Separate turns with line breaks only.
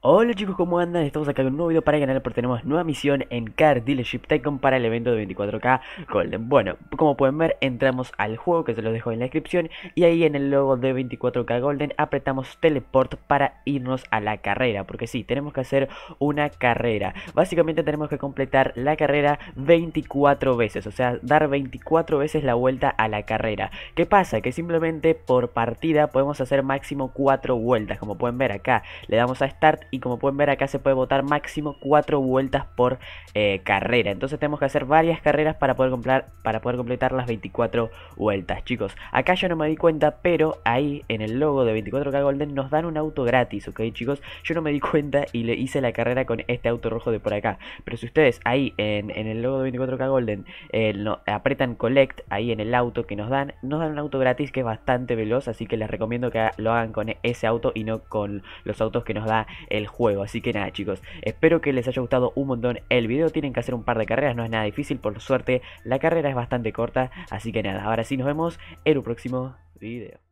Hola chicos, ¿cómo andan? Estamos acá con un nuevo video para el canal porque tenemos nueva misión en Car Dealership Tycoon para el evento de 24K Golden. Bueno, como pueden ver, entramos al juego que se los dejo en la descripción y ahí en el logo de 24K Golden apretamos Teleport para irnos a la carrera, porque sí, tenemos que hacer una carrera. Básicamente tenemos que completar la carrera 24 veces, o sea, dar 24 veces la vuelta a la carrera. ¿Qué pasa? Que simplemente por partida podemos hacer máximo 4 vueltas, como pueden ver acá. Le damos a Start y como pueden ver acá se puede votar máximo 4 vueltas por eh, carrera. Entonces tenemos que hacer varias carreras para poder, completar, para poder completar las 24 vueltas, chicos. Acá yo no me di cuenta, pero ahí en el logo de 24K Golden nos dan un auto gratis, ¿ok, chicos? Yo no me di cuenta y le hice la carrera con este auto rojo de por acá. Pero si ustedes ahí en, el logo de 24K Golden eh, apretan Collect ahí en el auto que nos dan, nos dan un auto gratis que es bastante veloz, así que les recomiendo que lo hagan con ese auto y no con los autos que nos da... Eh, el juego. Así que nada chicos, espero que les haya gustado un montón el vídeo Tienen que hacer un par de carreras, no es nada difícil, por suerte la carrera es bastante corta. Así que nada, ahora sí nos vemos en un próximo vídeo